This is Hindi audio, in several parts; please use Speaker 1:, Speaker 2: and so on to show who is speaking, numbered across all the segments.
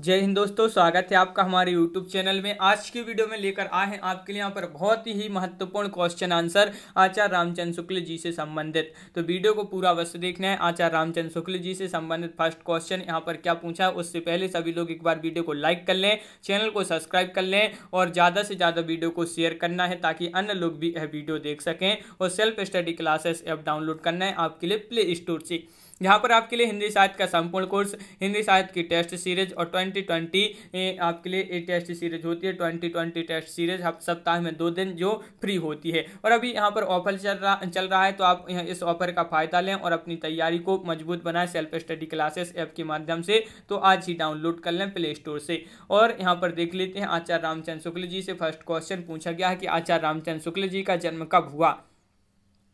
Speaker 1: जय हिंद दोस्तों स्वागत है आपका हमारे YouTube चैनल में आज की वीडियो में लेकर आए हैं आपके लिए यहाँ पर बहुत ही महत्वपूर्ण क्वेश्चन आंसर आचार्य रामचंद्र शुक्ल जी से संबंधित तो वीडियो को पूरा अवश्य देखना है आचार्य रामचंद्र शुक्ल जी से संबंधित फर्स्ट क्वेश्चन यहाँ पर क्या पूछा है उससे पहले सभी लोग एक बार वीडियो को लाइक कर लें चैनल को सब्सक्राइब कर लें और ज़्यादा से ज़्यादा वीडियो को शेयर करना है ताकि अन्य लोग भी यह वीडियो देख सकें और self study classes app download करना है आपके लिए प्ले स्टोर से यहाँ पर आपके लिए हिंदी साहित्य का संपूर्ण कोर्स हिंदी साहित्य की टेस्ट सीरीज और ट्वेंटी ट्वेंटी आपके लिए ए टेस्ट सीरीज होती है ट्वेंटी ट्वेंटी टेस्ट सीरीज हफ सप्ताह में दो दिन जो फ्री होती है और अभी यहाँ पर ऑफर चल रहा चल रहा है तो आप इस ऑफर का फ़ायदा लें और अपनी तैयारी को मजबूत बनाएं सेल्फ स्टडी क्लासेस ऐप के माध्यम से तो आज ही डाउनलोड कर लें प्ले स्टोर से और यहाँ पर देख लेते हैं आचार्य रामचंद्र शुक्ल जी से फर्स्ट क्वेश्चन पूछा गया है कि आचार्य रामचंद्र शुक्ल जी का जन्म कब हुआ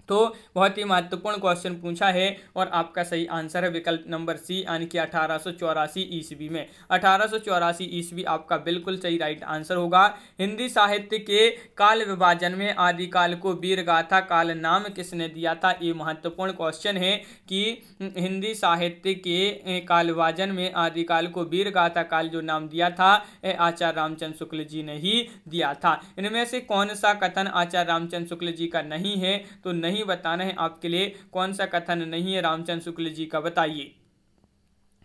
Speaker 1: तो बहुत ही महत्वपूर्ण क्वेश्चन पूछा है और आपका सही आंसर है विकल्प नंबर सी यानी कि अठारह ईस्वी में अठारह ईस्वी आपका बिल्कुल सही राइट आंसर होगा हिंदी साहित्य के काल विभाजन में आदिकाल को वीरगाथा काल नाम किसने दिया था ये महत्वपूर्ण क्वेश्चन है कि हिंदी साहित्य के काल विभाजन में आदिकाल को वीरगाथा काल जो नाम दिया था आचार्य रामचंद्र शुक्ल जी ने ही दिया था इनमें से कौन सा कथन आचार्य रामचंद्र शुक्ल जी का नहीं है तो नहीं नहीं बताना है आपके लिए कौन सा कथन नहीं है रामचंद्र शुक्ल जी का बताइए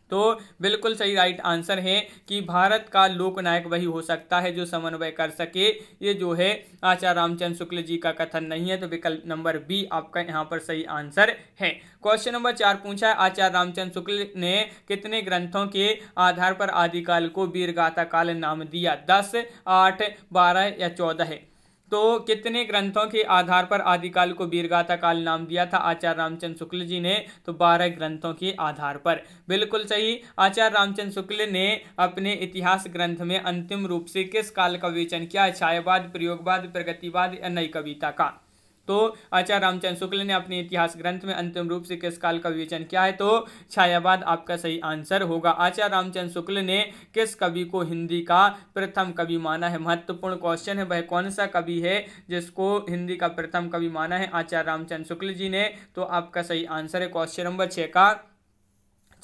Speaker 1: तो बिल्कुल सही राइट आंसर है कि भारत का लोकनायक वही हो सकता है जो समन्वय कर सके ये जो है आचार्य रामचंद्र शुक्ल जी का कथन नहीं है तो विकल्प नंबर बी आपका यहाँ पर सही आंसर है क्वेश्चन नंबर चार पूछा है आचार्य रामचंद्र शुक्ल ने कितने ग्रंथों के आधार पर आदिकाल को वीरगाथा काल नाम दिया दस आठ बारह या चौदह है तो कितने ग्रंथों के आधार पर आदिकाल को वीरगाथा काल नाम दिया था आचार्य रामचंद्र शुक्ल जी ने तो बारह ग्रंथों के आधार पर बिल्कुल सही आचार्य रामचंद्र शुक्ल ने अपने इतिहास ग्रंथ में अंतिम रूप से किस काल का विवेचन किया छायावाद प्रयोगवाद प्रगतिवाद या नई कविता का तो आचार्य रामचंद्र शुक्ल ने अपने इतिहास ग्रंथ में अंतिम रूप से किस काल का विवेचन किया है तो छायावाद आपका सही आंसर होगा आचार्य रामचंद्र शुक्ल ने किस कवि को हिंदी का प्रथम कवि माना है महत्वपूर्ण क्वेश्चन है वह कौन सा कवि है जिसको हिंदी का प्रथम कवि माना है आचार्य रामचंद्र शुक्ल जी ने तो आपका सही आंसर है क्वेश्चन नंबर छः का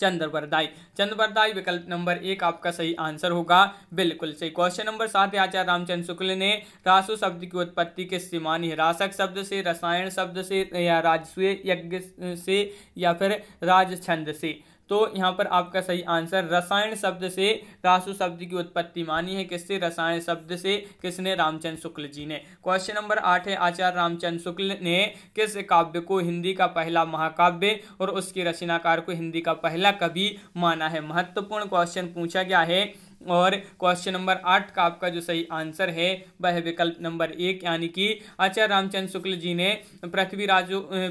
Speaker 1: चंद्रवरदाई चंद्रवरदाई विकल्प नंबर एक आपका सही आंसर होगा बिल्कुल सही क्वेश्चन नंबर सात आचार्य रामचंद्र शुक्ल ने रासु शब्द की उत्पत्ति के सिमानी रासक शब्द से रसायन शब्द से या राजस्व यज्ञ से या फिर राजछंद से तो यहाँ पर आपका सही आंसर रसायन शब्द से रासु शब्द की उत्पत्ति मानी है किससे रसायन शब्द से किसने रामचंद्र शुक्ल जी ने क्वेश्चन नंबर आठ है आचार्य रामचंद्र शुक्ल ने किस काव्य को हिंदी का पहला महाकाव्य और उसके रचनाकार को हिंदी का पहला कवि माना है महत्वपूर्ण क्वेश्चन पूछा गया है और क्वेश्चन नंबर आठ का आपका जो सही आंसर है वह विकल्प नंबर एक यानी कि आचार्य रामचंद्र शुक्ल जी ने पृथ्वीराज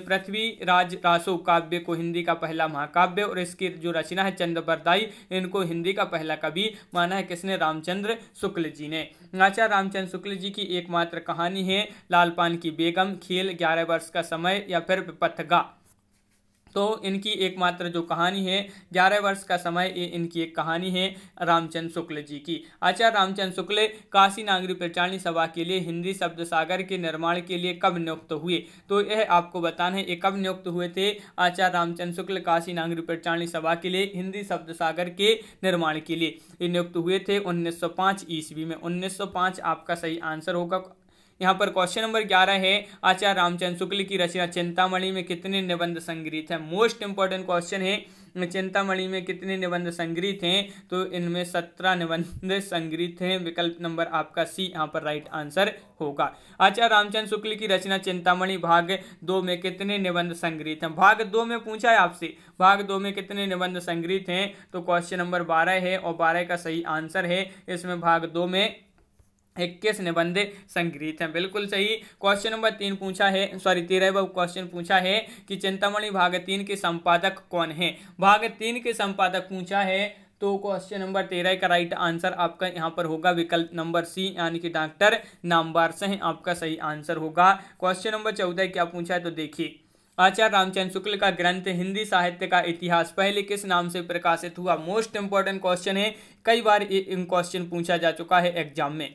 Speaker 1: पृथ्वीराज रासो काव्य को हिंदी का पहला महाकाव्य और इसकी जो रचना है चंद्रबरदाई इनको हिंदी का पहला कवि माना है किसने रामचंद्र शुक्ल जी ने आचार्य रामचंद्र शुक्ल जी की एकमात्र कहानी है लालपान की बेगम खेल ग्यारह वर्ष का समय या फिर पथगा तो इनकी एकमात्र जो कहानी है ग्यारह वर्ष का समय ये इनकी एक कहानी है रामचंद्र शुक्ल जी की आचार्य रामचंद्र शुक्ल काशी नागरी प्रचारणी सभा के लिए हिंदी शब्द सागर के निर्माण के लिए कब नियुक्त हुए तो यह आपको बताना है ये कब नियुक्त हुए थे आचार्य रामचंद्र शुक्ल काशी नागरी प्रचारणी सभा के लिए हिंदी शब्द सागर के निर्माण के लिए ये नियुक्त हुए थे उन्नीस ईस्वी में उन्नीस आपका सही आंसर होगा यहाँ पर क्वेश्चन नंबर ग्यारह है आचार्य रामचंद्र शुक्ल की रचना चिंतामणि में कितने निबंध संग्रहित है मोस्ट इंपॉर्टेंट क्वेश्चन है चिंतामणि में कितने निबंध संग्रहित हैं तो इनमें सत्रह निबंध संग्रहित हैं विकल्प नंबर आपका सी यहाँ पर राइट आंसर होगा आचार्य रामचंद्र शुक्ल की रचना चिंतामणि भाग दो में कितने निबंध संग्रहित हैं भाग दो में पूछा है आपसे भाग दो में कितने निबंध संग्रहित हैं तो क्वेश्चन नंबर बारह है और बारह का सही आंसर है इसमें भाग दो में इक्कीस निबंध संग्रहित हैं बिल्कुल सही क्वेश्चन नंबर तीन पूछा है सॉरी तेरहवा क्वेश्चन पूछा है कि चिंतामणि भाग तीन के संपादक कौन है भाग तीन के संपादक पूछा है तो क्वेश्चन नंबर तेरह का राइट आंसर आपका यहाँ पर होगा विकल्प नंबर सी यानी कि डॉक्टर नामबार सिंह आपका सही आंसर होगा क्वेश्चन नंबर चौदह क्या पूछा है तो देखिए आचार्य रामचंद्र शुक्ल का ग्रंथ हिंदी साहित्य का इतिहास पहले किस नाम से प्रकाशित हुआ मोस्ट इंपॉर्टेंट क्वेश्चन है कई बार ये क्वेश्चन पूछा जा चुका है एग्जाम में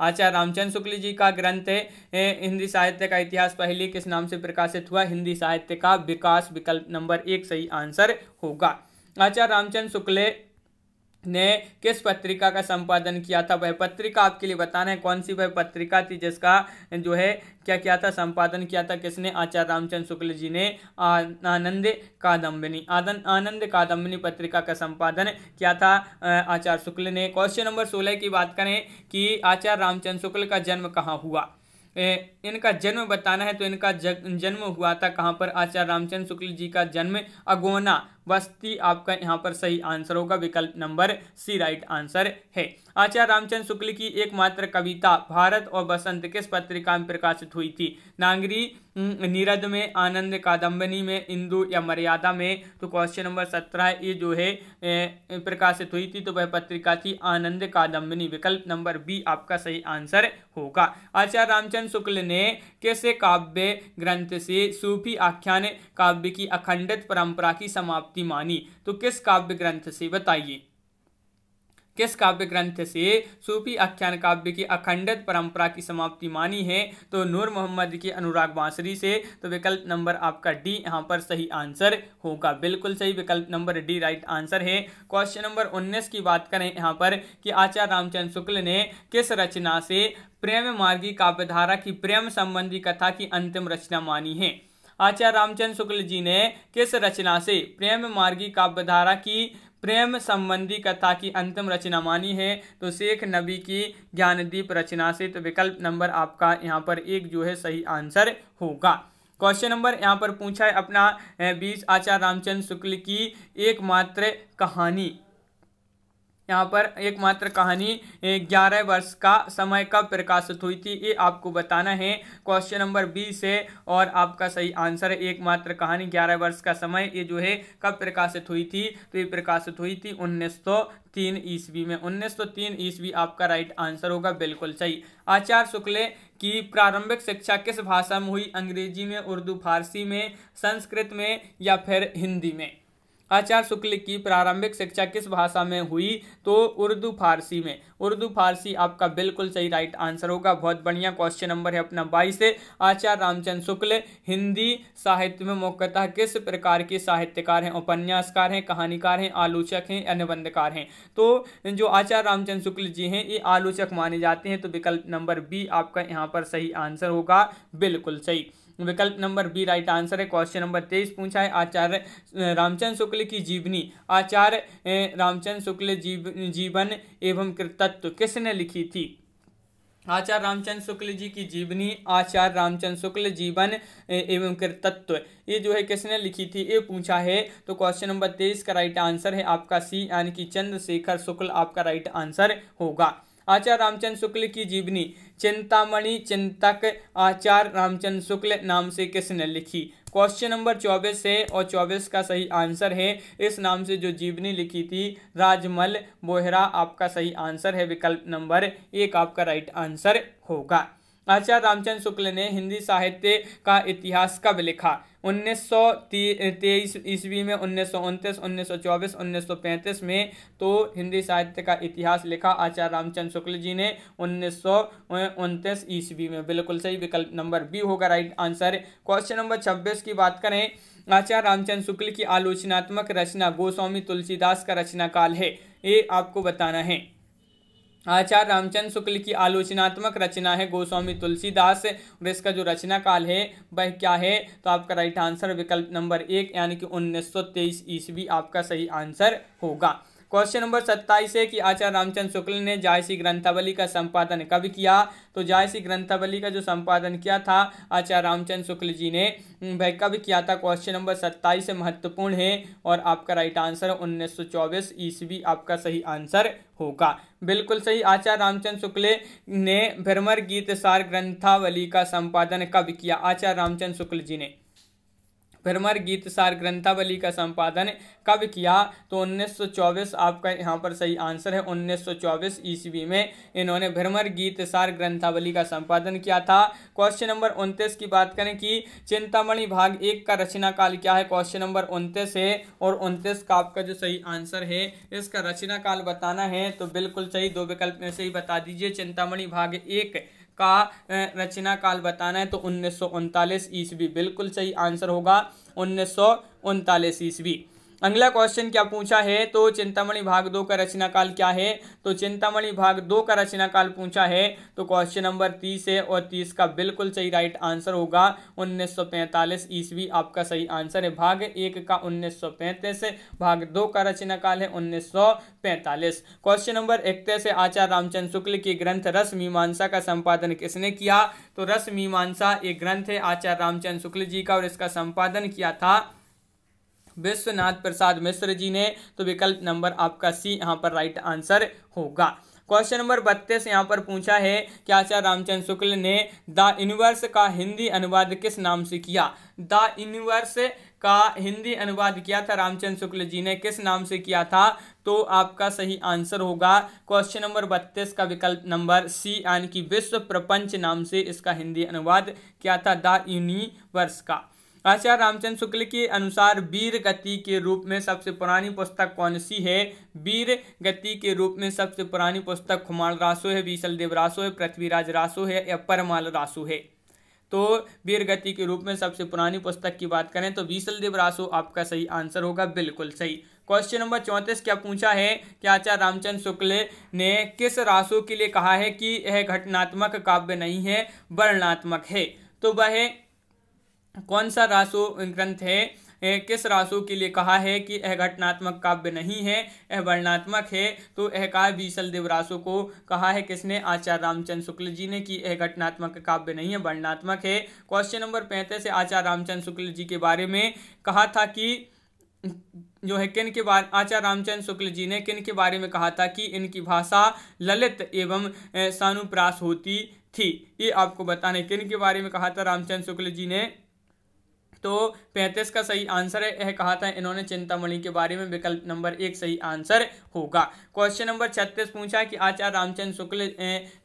Speaker 1: आचार्य रामचंद्र शुक्ल जी का ग्रंथ है हिंदी साहित्य का इतिहास पहले किस नाम से प्रकाशित हुआ हिंदी साहित्य का विकास विकल्प नंबर एक सही आंसर होगा आचार्य रामचंद्र शुक्ल ने किस पत्रिका का संपादन किया था वह पत्रिका आपके लिए बताना है कौन सी वह पत्रिका थी जिसका जो है क्या किया था संपादन किया था किसने आचार्य रामचंद्र शुक्ल जी ने आनंद कादम्बिनी आदन आनंद कादम्बिनी पत्रिका का संपादन किया था आचार्य शुक्ल ने क्वेश्चन नंबर सोलह की बात करें कि आचार्य रामचंद्र शुक्ल का जन्म कहाँ हुआ इनका जन्म बताना है तो इनका जन्म हुआ था कहाँ पर आचार्य रामचंद्र शुक्ल जी का जन्म अगोना बस्ती आपका यहाँ पर सही आंसर होगा विकल्प नंबर सी राइट आंसर है आचार्य रामचंद्र शुक्ल की एकमात्र कविता भारत और बसंत किस पत्रिका में प्रकाशित हुई थी नागरी हम्म, नीरज में आनंद कादम्बनी में इंदु या मर्यादा में तो क्वेश्चन नंबर सत्रह ये जो है प्रकाशित हुई थी तो वह पत्रिका थी आनंद कादम्बनी विकल्प नंबर बी आपका सही आंसर होगा आचार्य रामचंद्र शुक्ल ने किस काव्य ग्रंथ से सूफी आख्यान काव्य की अखंडित परंपरा की समाप्ति मानी तो किस काव्य ग्रंथ से बताइए किस काव्य ग्रंथ से सूफी आख्यान काव्य की अखंडित परंपरा की समाप्ति मानी है तो नूर मोहम्मद की अनुराग बांसरी से तो विकल्प नंबर आपका डी यहाँ पर सही आंसर होगा बिल्कुल सही विकल्प नंबर डी राइट आंसर है क्वेश्चन नंबर उन्नीस की बात करें यहाँ पर कि आचार्य रामचंद्र शुक्ल ने किस रचना से प्रेम मार्गी काव्यधारा की प्रेम संबंधी कथा की अंतिम रचना मानी है आचार्य रामचंद्र शुक्ल जी ने किस रचना से प्रेम मार्गी काव्यधारा की प्रेम संबंधी कथा की अंतिम रचना मानी है तो शेख नबी की ज्ञानदीप रचना से तो विकल्प नंबर आपका यहाँ पर एक जो है सही आंसर होगा क्वेश्चन नंबर यहाँ पर पूछा है अपना बीस आचार्य रामचंद्र शुक्ल की एकमात्र कहानी यहाँ पर एकमात्र कहानी ग्यारह वर्ष का समय कब प्रकाशित हुई थी ये आपको बताना है क्वेश्चन नंबर बी से और आपका सही आंसर है एकमात्र कहानी ग्यारह वर्ष का समय ये जो है कब प्रकाशित हुई थी तो ये प्रकाशित हुई थी उन्नीस सौ तीन ईस्वी में उन्नीस सौ तीन ईस्वी आपका राइट आंसर होगा बिल्कुल सही आचार्य शुक्ल की प्रारंभिक शिक्षा किस भाषा में हुई अंग्रेजी में उर्दू फारसी में संस्कृत में या फिर हिंदी में आचार्य शुक्ल की प्रारंभिक शिक्षा किस भाषा में हुई तो उर्दू फारसी में उर्दू फारसी आपका बिल्कुल सही राइट आंसर होगा बहुत बढ़िया क्वेश्चन नंबर है अपना बाईस आचार्य रामचंद्र शुक्ल हिंदी साहित्य में मुख्यतः किस प्रकार के साहित्यकार हैं उपन्यासकार हैं कहानीकार हैं आलोचक हैं अनुबंधकार हैं तो जो आचार्य रामचंद्र शुक्ल जी हैं ये आलोचक माने जाते हैं तो विकल्प नंबर बी आपका यहाँ पर सही आंसर होगा बिल्कुल सही विकल्प नंबर बी राइट आंसर है क्वेश्चन नंबर तेईस पूछा है आचार्य रामचंद्र शुक्ल की जीवनी आचार्य रामचंद्र शुक्ल जीव जीवन एवं कृतत्व किसने लिखी थी आचार्य रामचंद्र शुक्ल जी की जीवनी आचार्य रामचंद्र शुक्ल जीवन एवं कृतत्व ये जो है किसने लिखी थी ये पूछा है तो क्वेश्चन नंबर तेईस का राइट आंसर है आपका सी यानी कि चंद्रशेखर शुक्ल आपका राइट आंसर होगा आचार्य रामचंद्र शुक्ल की जीवनी चिंतामणि चिंतक आचार्य रामचंद्र शुक्ल नाम से किसने लिखी क्वेश्चन नंबर चौबीस है और चौबीस का सही आंसर है इस नाम से जो जीवनी लिखी थी राजमल बोहरा आपका सही आंसर है विकल्प नंबर एक आपका राइट आंसर होगा आचार्य रामचंद्र शुक्ल ने हिंदी साहित्य का इतिहास कब लिखा उन्नीस सौ तेईस ईस्वी में उन्नीस सौ उनतीस उन्नीस सौ चौबीस उन्नीस सौ पैंतीस में तो हिंदी साहित्य का इतिहास लिखा आचार्य रामचंद्र शुक्ल जी ने उन्नीस सौ उनतीस ईस्वी में बिल्कुल सही विकल्प नंबर बी होगा राइट आंसर क्वेश्चन नंबर छब्बीस की बात करें आचार्य रामचंद्र शुक्ल की आलोचनात्मक रचना गोस्वामी तुलसीदास का रचना काल है ये आपको बताना है आचार्य रामचंद्र शुक्ल की आलोचनात्मक रचना है गोस्वामी तुलसीदास और इसका जो रचना काल है वह क्या है तो आपका राइट आंसर विकल्प नंबर एक यानी कि 1923 ईस्वी आपका सही आंसर होगा क्वेश्चन नंबर सत्ताईस है कि आचार्य रामचंद्र शुक्ल ने जायसी ग्रंथावली का संपादन कब किया तो जायसी ग्रंथावली का जो संपादन किया था आचार्य रामचंद्र शुक्ल जी ने वह कब किया था क्वेश्चन नंबर सत्ताईस महत्वपूर्ण है और आपका राइट आंसर उन्नीस सौ चौबीस ईस्वी आपका सही आंसर होगा बिल्कुल सही आचार्य रामचंद्र शुक्ल ने भ्रमर गीत सार ग्रंथावली का संपादन कब किया आचार्य रामचंद्र शुक्ल जी ने भ्रमर गीत सार ग्रंथावली का संपादन कब किया तो 1924 आपका यहाँ पर सही आंसर है 1924 ईस्वी में इन्होंने भ्रमर गीत सार ग्रंथावली का संपादन किया था क्वेश्चन नंबर उनतीस की बात करें कि चिंतामणि भाग एक का रचना काल क्या है क्वेश्चन नंबर उनतीस है और उनतीस का आपका जो सही आंसर है इसका रचना काल बताना है तो बिल्कुल सही दो विकल्प में से ही बता दीजिए चिंतामणि भाग एक का रचना काल बताना है तो उन्नीस ईस्वी बिल्कुल सही आंसर होगा उन्नीस ईस्वी अगला क्वेश्चन क्या पूछा है तो चिंतामणि भाग दो का रचना काल क्या है तो चिंतामणि भाग दो का रचना काल पूछा है तो क्वेश्चन नंबर तीस है और तीस का बिल्कुल सही राइट आंसर होगा 1945 ईस्वी आपका सही आंसर है भाग एक का 1935 भाग दो का रचना काल है 1945 क्वेश्चन नंबर इकतीस है आचार्य रामचंद्र शुक्ल के ग्रंथ रस मीमांसा का संपादन किसने किया तो रस मीमांसा एक ग्रंथ है आचार्य रामचंद्र शुक्ल जी का और इसका संपादन किया था विश्वनाथ प्रसाद मिश्र जी ने तो विकल्प नंबर आपका सी यहाँ पर राइट आंसर होगा क्वेश्चन नंबर बत्तीस यहाँ पर पूछा है कि आचार्य रामचंद्र शुक्ल ने द यूनिवर्स का हिंदी अनुवाद किस नाम से किया द यूनिवर्स का हिंदी अनुवाद किया था रामचंद्र शुक्ल जी ने किस नाम से किया था तो आपका सही आंसर होगा क्वेश्चन नंबर बत्तीस का विकल्प नंबर सी यानी कि विश्व प्रपंच नाम से इसका हिंदी अनुवाद किया था द यूनिवर्स का आचार्य रामचंद्र शुक्ल के अनुसार वीर गति के रूप में सबसे पुरानी पुस्तक कौन सी है वीर गति के रूप में सबसे पुरानी पुस्तक खुमाल रासो है विशल देव रासो है पृथ्वीराज रासो है या परमाल रासो है तो वीर गति के रूप में सबसे पुरानी पुस्तक की बात करें तो विशल देव रासो आपका सही आंसर होगा बिल्कुल सही क्वेश्चन नंबर चौंतीस क्या पूछा है कि आचार्य रामचंद्र शुक्ल ने किस रासो के लिए कहा है कि यह घटनात्मक काव्य नहीं है वर्णात्मक है तो वह कौन सा रासो ग्रंथ है किस राशो के लिए कहा है कि यह घटनात्मक काव्य नहीं है यह वर्णात्मक है तो यह का विशल देव रासो को कहा है किसने आचार्य रामचंद्र शुक्ल जी ने कि यह घटनात्मक काव्य नहीं है वर्णात्मक है क्वेश्चन नंबर पैंतीस आचार्य रामचंद्र शुक्ल जी के बारे में कहा था कि जो है किन के बारे आचार्य रामचंद्र शुक्ल जी ने किन के बारे में कहा था कि इनकी भाषा ललित एवं सानुप्रास होती थी ये आपको बताने किन के बारे में कहा था रामचंद्र शुक्ल जी ने तो पैंतीस का सही आंसर है कहा था इन्होंने चिंतामणि के बारे में विकल्प नंबर एक सही आंसर होगा क्वेश्चन नंबर छत्तीस पूछा कि आचार्य रामचंद्र शुक्ल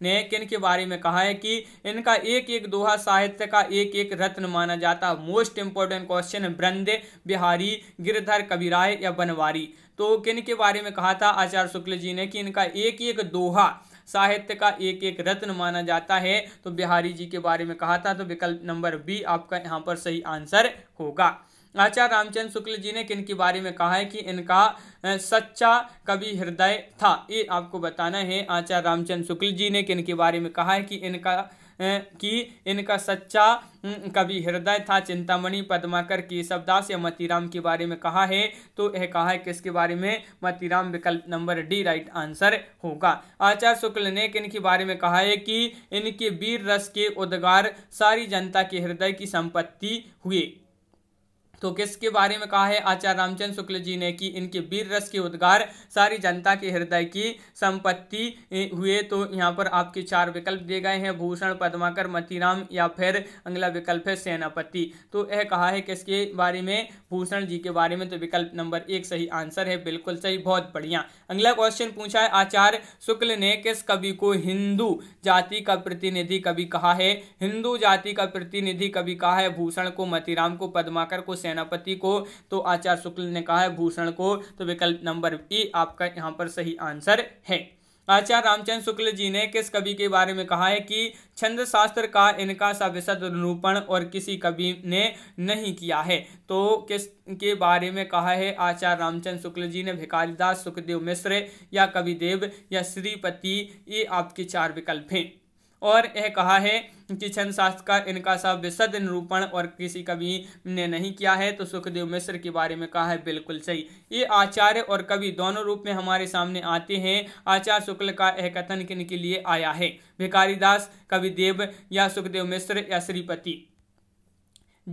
Speaker 1: ने किन के बारे में कहा है कि इनका एक एक दोहा साहित्य का एक एक रत्न माना जाता मोस्ट इंपॉर्टेंट क्वेश्चन ब्रंदे बिहारी गिरधर कबीराय या बनवारी तो किन के बारे में कहा था आचार्य शुक्ल जी ने कि इनका एक एक दोहा साहित्य का एक एक रत्न माना जाता है तो बिहारी जी के बारे में कहा था तो विकल्प नंबर बी आपका यहाँ पर सही आंसर होगा आचार्य रामचंद्र शुक्ल जी ने किन के बारे में कहा है कि इनका सच्चा कवि हृदय था ये आपको बताना है आचार्य रामचंद्र शुक्ल जी ने किन के बारे में कहा है कि इनका कि इनका सच्चा कवि हृदय था चिंतामणि पद्माकर की शब्दास या मतीराम के बारे में कहा है तो यह कहा है किसके बारे में मतीराम विकल्प नंबर डी राइट आंसर होगा आचार्य शुक्ल ने इनके बारे में कहा है कि इनके वीर रस के उद्गार सारी जनता के हृदय की संपत्ति हुए तो किसके बारे में कहा है आचार्य रामचंद्र शुक्ल जी ने कि इनके वीर रस के उद्गार सारी जनता के हृदय की संपत्ति हुए तो यहाँ पर आपके चार विकल्प दिए गए हैं भूषण पद्माकर मतीराम या फिर अगला विकल्प है सेनापति तो यह कहा है किसके बारे में भूषण जी के बारे में तो विकल्प नंबर एक सही आंसर है बिल्कुल सही बहुत बढ़िया अगला क्वेश्चन पूछा है आचार्य शुक्ल ने किस कवि को हिंदू जाति का प्रतिनिधि कवि कहा है हिंदू जाति का प्रतिनिधि कवि कहा है भूषण को मतीराम को पदमाकर को सेनापति को तो आचार्य शुक्ल ने कहा है भूषण को तो विकल्प नंबर बी आपका यहाँ पर सही आंसर है आचार्य रामचंद्र शुक्ल जी ने किस कवि के बारे में कहा है कि छंद शास्त्र का इनका सा विशद निरूपण और किसी कवि ने नहीं किया है तो किस के बारे में कहा है आचार्य रामचंद्र शुक्ल जी ने भिकारीदास सुखदेव मिश्र या कविदेव या श्रीपति ये आपके चार विकल्प हैं और यह कहा है कि छंद शास्त्र का इनका सब विशद निरूपण और किसी कवि ने नहीं किया है तो सुखदेव मिश्र के बारे में कहा है बिल्कुल सही ये आचार्य और कवि दोनों रूप में हमारे सामने आते हैं आचार्य शुक्ल का यह कथन किन के लिए आया है भिकारी दास कविदेव या सुखदेव मिश्र या श्रीपति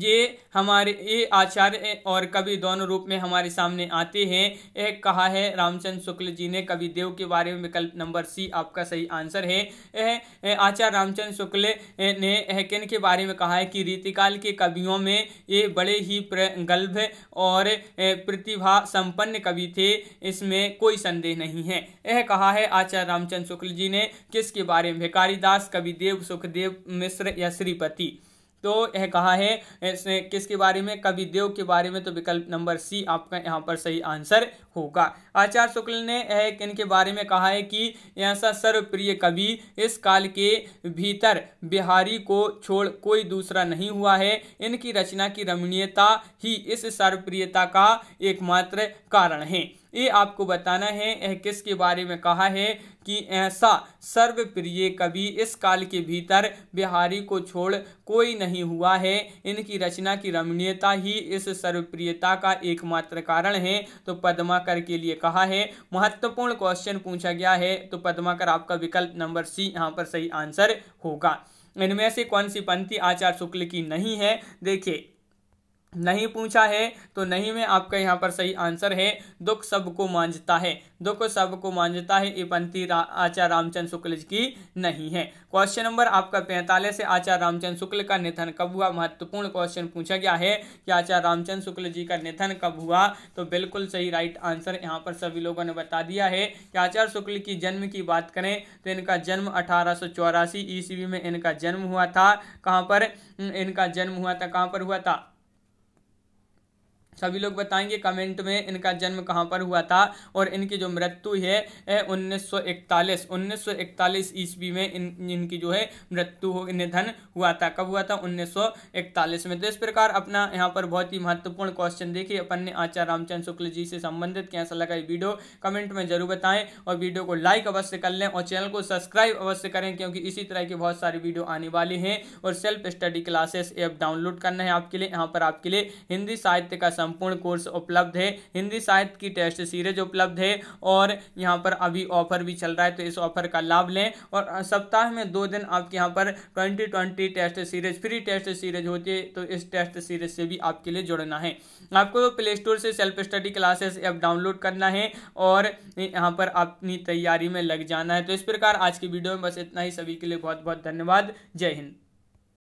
Speaker 1: ये हमारे ये आचार्य और कवि दोनों रूप में हमारे सामने आते हैं एक कहा है रामचंद्र शुक्ल जी ने कवि देव के बारे में विकल्प नंबर सी आपका सही आंसर है यह आचार्य रामचंद्र शुक्ल ने किन के बारे में कहा है कि रीतिकाल के कवियों में ये बड़े ही प्रगल्भ और प्रतिभा संपन्न कवि थे इसमें कोई संदेह नहीं है यह कहा है आचार्य रामचंद्र शुक्ल जी ने किसके बारे में भिकारी दास कविदेव सुखदेव मिश्र या श्रीपति तो यह कहा है इसने किसके बारे में कवि देव के बारे में तो विकल्प नंबर सी आपका यहाँ पर सही आंसर होगा आचार्य शुक्ल ने यह इनके बारे में कहा है कि ऐसा सर्वप्रिय कवि इस काल के भीतर बिहारी को छोड़ कोई दूसरा नहीं हुआ है इनकी रचना की रमणीयता ही इस सर्वप्रियता का एकमात्र कारण है ये आपको बताना है यह किसके बारे में कहा है कि ऐसा सर्वप्रिय कवि इस काल के भीतर बिहारी को छोड़ कोई नहीं हुआ है इनकी रचना की रमणीयता ही इस सर्वप्रियता का एकमात्र कारण है तो पद्माकर के लिए कहा है महत्वपूर्ण क्वेश्चन पूछा गया है तो पद्माकर आपका विकल्प नंबर सी यहाँ पर सही आंसर होगा इनमें से कौन सी पंक्ति आचार्य शुक्ल की नहीं है देखिए नहीं पूछा है तो नहीं में आपका यहाँ पर सही आंसर है दुख सबको मांझता है दुख सबको मांझता है ये पंथी रा, आचार्य रामचंद्र शुक्ल की नहीं है क्वेश्चन नंबर आपका पैंतालीस है आचार्य रामचंद्र शुक्ल का निधन कब हुआ महत्वपूर्ण क्वेश्चन पूछा गया है कि आचार्य रामचंद्र शुक्ल जी का निधन कब हुआ तो बिल्कुल सही राइट आंसर यहाँ पर सभी लोगों ने बता दिया है कि आचार्य शुक्ल की जन्म की बात करें तो इनका जन्म अठारह ईस्वी में इनका जन्म हुआ था कहाँ पर इनका जन्म हुआ था कहाँ पर हुआ था सभी लोग बताएंगे कमेंट में इनका जन्म कहाँ पर हुआ था और इनकी जो मृत्यु है उन्नीस सौ इकतालीस उन्नीस सौ इकतालीस ईस्वी में इन इनकी जो है मृत्यु हो निधन हुआ था कब हुआ था उन्नीस सौ इकतालीस में तो इस प्रकार अपना यहाँ पर बहुत ही महत्वपूर्ण क्वेश्चन देखिए अपन ने आचार्य रामचंद्र शुक्ल जी से संबंधित कैसा लगा ये वीडियो कमेंट में जरूर बताएं और वीडियो को लाइक अवश्य कर लें और चैनल को सब्सक्राइब अवश्य करें क्योंकि इसी तरह की बहुत सारी वीडियो आने वाली हैं और self study classes app download करना है आपके लिए यहाँ पर आपके लिए हिंदी साहित्य का संपूर्ण कोर्स उपलब्ध है हिंदी साहित्य की टेस्ट सीरीज उपलब्ध है और यहाँ पर अभी ऑफर भी चल रहा है तो इस ऑफर का लाभ लें और सप्ताह में दो दिन आपके यहाँ पर twenty twenty test series free test series होती है तो इस टेस्ट सीरीज से भी आपके लिए जुड़ना है आपको तो प्ले स्टोर से self study classes app download करना है और यहाँ पर अपनी तैयारी में लग जाना है तो इस प्रकार आज की वीडियो में बस इतना ही सभी के लिए बहुत बहुत धन्यवाद जय हिंद